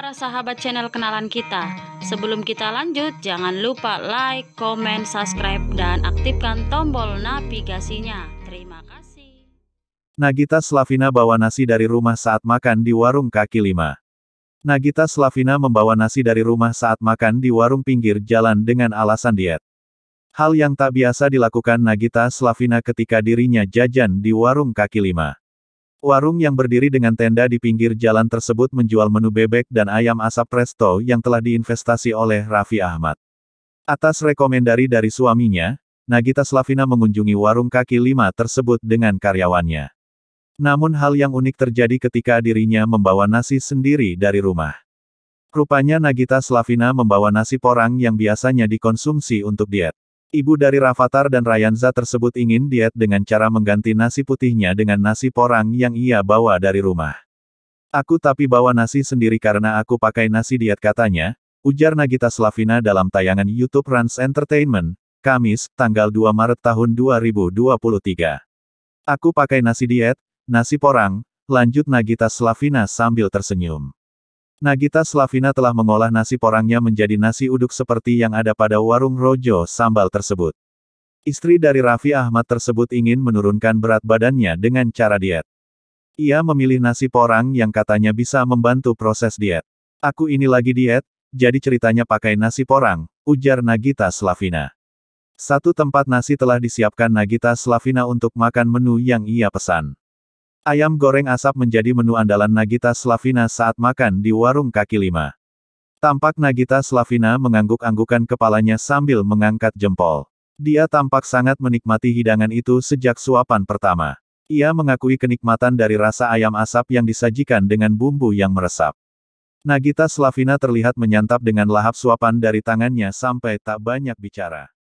para sahabat channel kenalan kita. Sebelum kita lanjut, jangan lupa like, comment, subscribe, dan aktifkan tombol navigasinya. Terima kasih. Nagita Slavina bawa nasi dari rumah saat makan di warung kaki lima. Nagita Slavina membawa nasi dari rumah saat makan di warung pinggir jalan dengan alasan diet. Hal yang tak biasa dilakukan Nagita Slavina ketika dirinya jajan di warung kaki lima. Warung yang berdiri dengan tenda di pinggir jalan tersebut menjual menu bebek dan ayam asap presto yang telah diinvestasi oleh Raffi Ahmad. Atas rekomendasi dari suaminya, Nagita Slavina mengunjungi warung kaki lima tersebut dengan karyawannya. Namun hal yang unik terjadi ketika dirinya membawa nasi sendiri dari rumah. Rupanya Nagita Slavina membawa nasi porang yang biasanya dikonsumsi untuk diet. Ibu dari Rafathar dan Rayanza tersebut ingin diet dengan cara mengganti nasi putihnya dengan nasi porang yang ia bawa dari rumah. Aku tapi bawa nasi sendiri karena aku pakai nasi diet katanya, ujar Nagita Slavina dalam tayangan YouTube Rans Entertainment, Kamis, tanggal 2 Maret tahun 2023. Aku pakai nasi diet, nasi porang, lanjut Nagita Slavina sambil tersenyum. Nagita Slavina telah mengolah nasi porangnya menjadi nasi uduk seperti yang ada pada warung Rojo Sambal tersebut. Istri dari Raffi Ahmad tersebut ingin menurunkan berat badannya dengan cara diet. Ia memilih nasi porang yang katanya bisa membantu proses diet. Aku ini lagi diet, jadi ceritanya pakai nasi porang, ujar Nagita Slavina. Satu tempat nasi telah disiapkan Nagita Slavina untuk makan menu yang ia pesan. Ayam goreng asap menjadi menu andalan Nagita Slavina saat makan di warung kaki lima. Tampak Nagita Slavina mengangguk-anggukan kepalanya sambil mengangkat jempol. Dia tampak sangat menikmati hidangan itu sejak suapan pertama. Ia mengakui kenikmatan dari rasa ayam asap yang disajikan dengan bumbu yang meresap. Nagita Slavina terlihat menyantap dengan lahap suapan dari tangannya sampai tak banyak bicara.